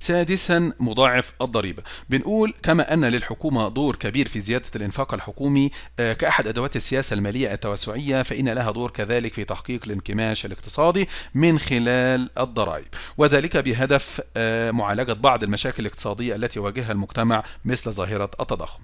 سادسا مضاعف الضريبة بنقول كما أن للحكومة دور كبير في زيادة الإنفاق الحكومي آه، كأحد أدوات السياسة المالية التوسعية فإن لها دور كذلك في تحقيق الانكماش الاقتصادي من خلال الضرائب وذلك بهدف آه، معالجة بعض المشاكل الاقتصادية التي يواجهها المجتمع مثل ظاهرة التضخم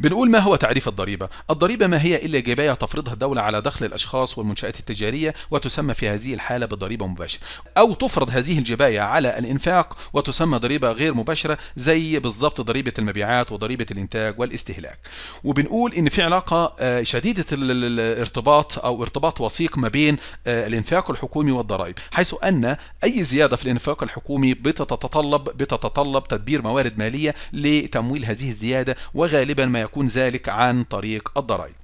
بنقول ما هو تعريف الضريبة؟ الضريبة ما هي إلا جباية تفرضها الدولة على دخل الأشخاص والمنشآت التجارية وتسمى في هذه الحالة بضريبة مباشرة أو تفرض هذه الجباية على الإنفاق وتسمى ضريبة غير مباشرة زي بالظبط ضريبة المبيعات وضريبة الإنتاج والاستهلاك وبنقول إن في علاقة آه، شديدة الارتباط أو ارتباط وثيق ما بين آه، الإنفاق الحكومي والضرائب حيث أن أي زيادة في الإنفاق الحكومي بتتطلب بتتطلب تدبير موارد مالية لتمويل هذه الزيادة وغالبا ما يكون ذلك عن طريق الضرائب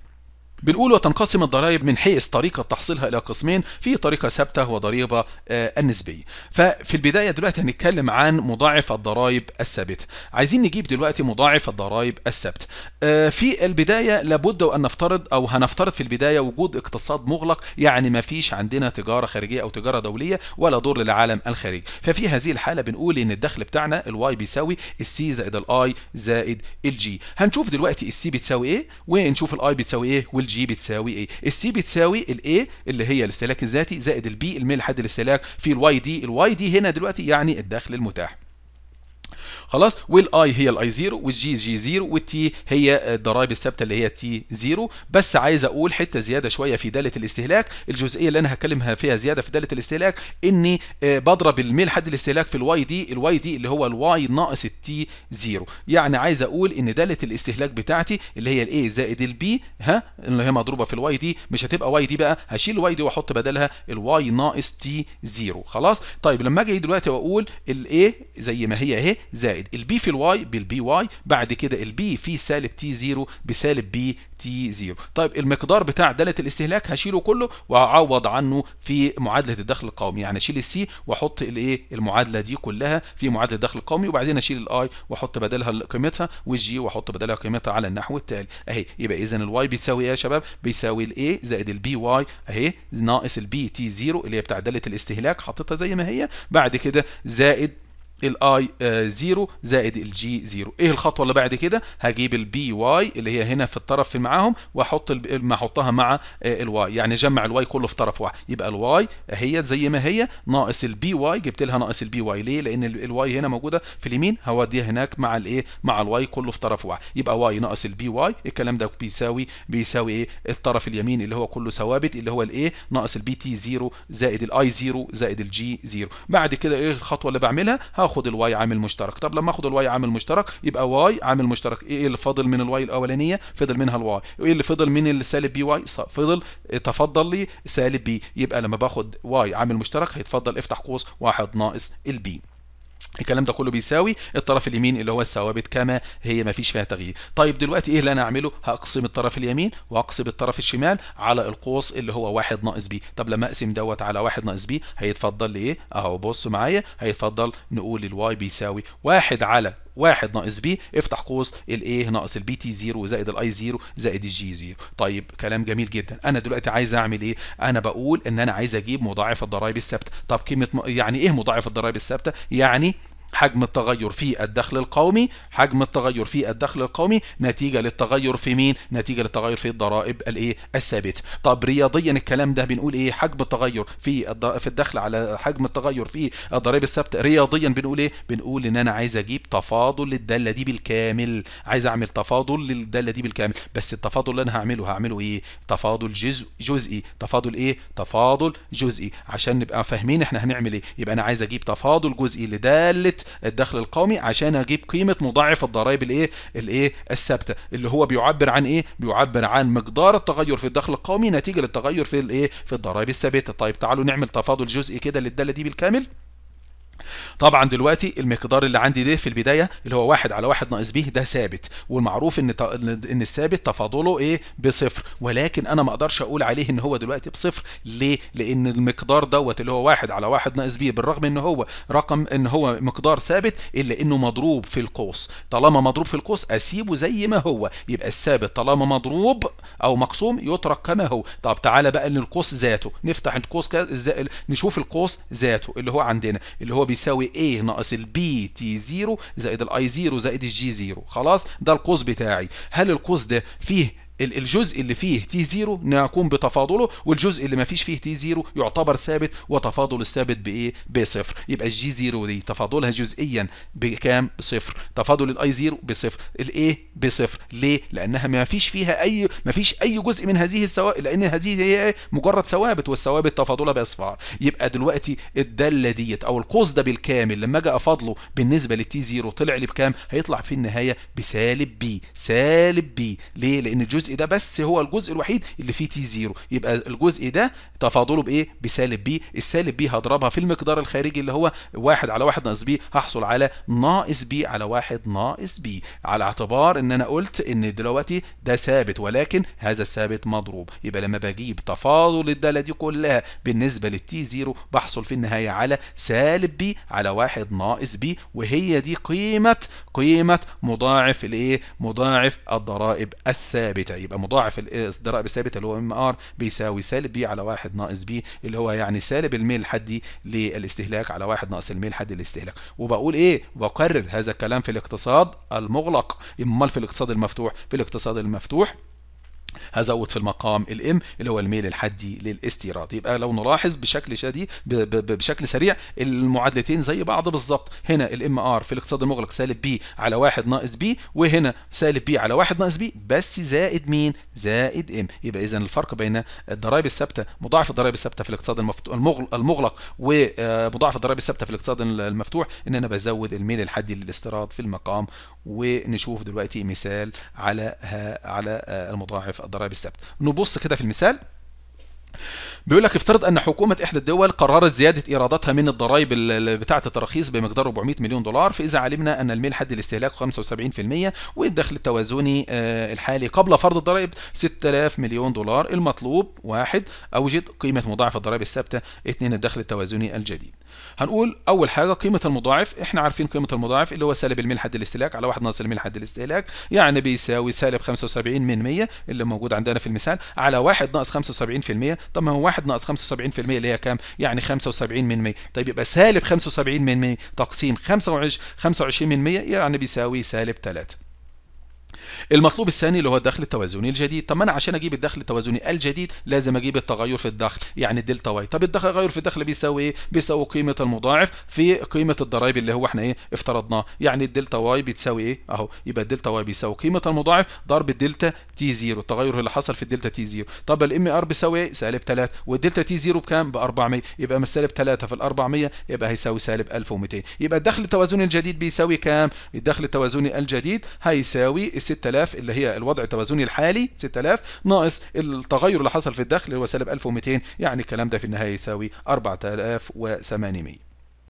بنقول وتنقسم الضرائب من حيث طريقة تحصيلها إلى قسمين في طريقة ثابتة وضريبة آه، النسبية ففي البداية دلوقتي هنتكلم عن مضاعف الضرائب الثابتة عايزين نجيب دلوقتي مضاعف الضرائب الثابتة آه، في البداية لابد وأن نفترض أو هنفترض في البداية وجود اقتصاد مغلق يعني ما فيش عندنا تجارة خارجية أو تجارة دولية ولا دور للعالم الخارجي ففي هذه الحالة بنقول إن الدخل بتاعنا الواي بيساوي السي زائد الاي زائد الجي هنشوف دلوقتي السي بتساوي إيه ونشوف الاي بتساوي إيه والجي الجي بتساوي ايه السي بتساوي الاي اللي هي الاستهلاك الذاتي زائد البي الميل حد الاستهلاك في الواي دي الواي دي هنا دلوقتي يعني الدخل المتاح خلاص والاي هي الاي زيرو والجي جي زيرو والتي هي الضرائب الثابته اللي هي تي زيرو بس عايز اقول حته زياده شويه في داله الاستهلاك الجزئيه اللي انا هكلمها فيها زياده في داله الاستهلاك اني آه، بضرب الميل حد الاستهلاك في الواي دي الواي دي اللي هو الواي ناقص التي زيرو يعني عايز اقول ان داله الاستهلاك بتاعتي اللي هي الاي زائد البي ها اللي هي مضروبه في الواي دي مش هتبقى واي دي بقى هشيل الواي دي واحط بدلها الواي ناقص تي زيرو خلاص طيب لما اجي دلوقتي واقول الاي زي ما هي اهي زائد البي في الواي بالبي واي بعد كده البي في سالب تي زيرو بسالب بي تي زيرو طيب المقدار بتاع داله الاستهلاك هشيله كله وهعوض عنه في معادله الدخل القومي يعني اشيل السي واحط الايه المعادله دي كلها في معادله الدخل القومي وبعدين اشيل الاي واحط بدلها قيمتها والجي واحط بدلها قيمتها على النحو التالي اهي يبقى اذا الواي بيساوي ايه يا شباب بيساوي الاي زائد البي واي اهي ناقص البي تي زيرو اللي هي بتاع داله الاستهلاك حطيتها زي ما هي بعد كده زائد الاي آه، 0 زائد الجي 0 ايه الخطوه اللي بعد كده هجيب البي واي اللي هي هنا في الطرف معاهم واحط ما احطها مع آه، الواي يعني جمع الواي كله في طرف واحد يبقى الواي اهي زي ما هي ناقص البي واي جبت لها ناقص البي واي ليه لان الواي هنا موجوده في اليمين هوديها هناك مع الايه مع الواي كله في طرف واحد يبقى واي ناقص البي واي الكلام ده بيساوي بيساوي ايه الطرف اليمين اللي هو كله ثوابت اللي هو الايه ناقص البي تي 0 زائد الاي 0 زائد الجي 0 بعد كده ايه الخطوه اللي بعملها اخد الواي عامل مشترك طب لما اخد الواي عامل مشترك يبقى واي عامل مشترك ايه اللي فاضل من الواي الاولانيه فضل منها الواي وايه اللي فضل من اللي سالب بي واي فضل تفضل لي سالب بي يبقى لما باخد واي عامل مشترك هيتفضل افتح قوس واحد ناقص البي الكلام ده كله بيساوي الطرف اليمين اللي هو الثوابت كما هي ما فيش فيها تغيير طيب دلوقتي ايه اللي انا اعمله هقسم الطرف اليمين واقسم الطرف الشمال على القوس اللي هو 1 ناقص بي طب لما اقسم دوت على 1 ناقص بي هيتفضل لي ايه اهو بصوا معايا هيتفضل نقول الواي بيساوي 1 على واحد ناقص بي افتح قوس الاي ناقص البي تي 0 زائد الاي 0 زائد الجي 0 طيب كلام جميل جدا انا دلوقتي عايز اعمل ايه انا بقول ان انا عايز اجيب مضاعف الضرائب الثابته طب قيمه يعني ايه مضاعف الضرائب الثابته يعني حجم التغير في الدخل القومي حجم التغير في الدخل القومي نتيجة للتغير في مين نتيجة للتغير في الضرائب الايه الثابت طب رياضيا الكلام ده بنقول ايه حجم التغير في في الدخل على حجم التغير في الضرائب الثابتة رياضيا بنقول ايه بنقول ان انا عايز اجيب تفاضل للدالة دي بالكامل عايز اعمل تفاضل للدالة دي بالكامل بس التفاضل اللي انا هعمله هعمله ايه تفاضل جزء جزئي تفاضل ايه تفاضل جزئي عشان نبقى فاهمين احنا هنعمل ايه يبقى انا عايز اجيب تفاضل جزئي لدالة الدخل القومي عشان اجيب قيمه مضاعف الضرائب الايه الايه الثابته اللي هو بيعبر عن ايه بيعبر عن مقدار التغير في الدخل القومي نتيجه للتغير في الايه في الضرائب الثابته طيب تعالوا نعمل تفاضل جزئي كده للداله دي بالكامل طبعا دلوقتي المقدار اللي عندي ده في البدايه اللي هو 1 على 1 ناقص ب ده ثابت والمعروف ان ان الثابت تفاضله ايه بصفر ولكن انا ما اقدرش اقول عليه ان هو دلوقتي بصفر ليه؟ لان المقدار دوت اللي هو 1 على 1 ناقص ب بالرغم ان هو رقم ان هو مقدار ثابت الا انه مضروب في القوس طالما مضروب في القوس اسيبه زي ما هو يبقى الثابت طالما مضروب او مقسوم يترك كما هو طب تعالى بقى للقوس ذاته نفتح القوس كذا نشوف القوس ذاته اللي هو عندنا اللي هو بيساوي A ناقص البي تي 0 زائد الاي 0 زائد الجي 0 خلاص ده القوس بتاعي هل القوس ده فيه الجزء اللي فيه تي زيرو نقوم بتفاضله والجزء اللي ما فيش فيه تي زيرو يعتبر ثابت وتفاضل الثابت بايه بصفر يبقى الجي زيرو دي تفاضلها جزئيا بكام بصفر تفاضل الاي زيرو بصفر الايه بصفر ليه لانها ما فيش فيها اي ما فيش اي جزء من هذه الثوابت لان هذه هي مجرد ثوابت والثوابت تفاضلها باصفار يبقى دلوقتي الداله ديت او القوس ده بالكامل لما اجي افاضله بالنسبه للتي زيرو طلع لي بكام هيطلع في النهايه بسالب بي سالب بي ليه لان الجزء ده بس هو الجزء الوحيد اللي فيه تي زيرو يبقى الجزء ده تفاضله بايه بسالب بي السالب بي هضربها في المقدار الخارجي اللي هو واحد على واحد ناقص بي هحصل على ناقص بي على واحد ناقص بي على اعتبار ان انا قلت ان دلوقتي ده ثابت ولكن هذا الثابت مضروب يبقى لما بجيب تفاضل الداله دي كلها بالنسبه للتي زيرو بحصل في النهايه على سالب بي على واحد ناقص بي وهي دي قيمه قيمه مضاعف الايه مضاعف الضرائب الثابته يبقى مضاعف الضرائب بثابت اللي هو ام ار بيساوي سالب بي على 1 ناقص بي اللي هو يعني سالب الميل الحدي للاستهلاك على 1 ناقص الميل الحدي للاستهلاك وبقول ايه بقرر هذا الكلام في الاقتصاد المغلق امال في الاقتصاد المفتوح في الاقتصاد المفتوح هزود في المقام الام اللي هو الميل الحدي للاستيراد يبقى لو نلاحظ بشكل شديد بشكل سريع المعادلتين زي بعض بالظبط هنا الام ار في الاقتصاد المغلق سالب بي على واحد ناقص بي وهنا سالب بي على واحد ناقص بي بس زائد مين زائد ام يبقى اذا الفرق بين الضرائب الثابته مضاعف الضرائب الثابته في الاقتصاد المغلق ومضاعف الضرائب الثابته في الاقتصاد المفتوح ان انا بزود الميل الحدي للاستيراد في المقام ونشوف دلوقتي مثال على على المضاعف في ضرائب السبت نبص كده في المثال بيقول لك افترض ان حكومه احدى الدول قررت زياده ايراداتها من الضرائب بتاعه التراخيص بمقدار 400 مليون دولار فاذا علمنا ان الميل حد الاستهلاك 75% والدخل التوازني آه، الحالي قبل فرض الضرائب 6000 مليون دولار المطلوب واحد اوجد قيمه مضاعف الضرائب الثابته اثنين الدخل التوازني الجديد هنقول اول حاجه قيمه المضاعف احنا عارفين قيمه المضاعف اللي هو سالب الميل حد الاستهلاك على واحد ناقص الميل حد الاستهلاك يعني بيساوي سالب 75 من 100 اللي موجود عندنا في المثال على واحد ناقص 75% طب ما هو 1 ناقص 75% اللي هي كام؟ يعني 75 من 100 طيب يبقى سالب 75 من 100 تقسيم 25 25 من 100 يعني بيساوي سالب 3 المطلوب الثاني اللي هو الدخل التوازني الجديد طب ما انا عشان اجيب الدخل التوازني الجديد لازم اجيب التغير في الدخل يعني الدلتا واي طب التغير في الدخل بيساوي ايه بيساوي قيمه المضاعف في قيمه الضرائب اللي هو احنا ايه افترضناه يعني الدلتا واي بتساوي ايه اهو يبقى الدلتا واي بيساوي قيمه المضاعف ضرب الدلتا تي زيرو التغير اللي حصل في الدلتا تي زيرو طب الام ار بيساوي ايه سالب 3 والدلتا تي زيرو بكام ب 400 يبقى من سالب 3 في ال 400 يبقى هيساوي سالب 1200 يبقى الدخل التوازني الجديد بيساوي كام الدخل التوازني الجديد هيساوي 6000 اللي هي الوضع التوازني الحالي 6000 ناقص التغير اللي حصل في الدخل اللي هو سالب 1200 يعني الكلام ده في النهايه يساوي 4800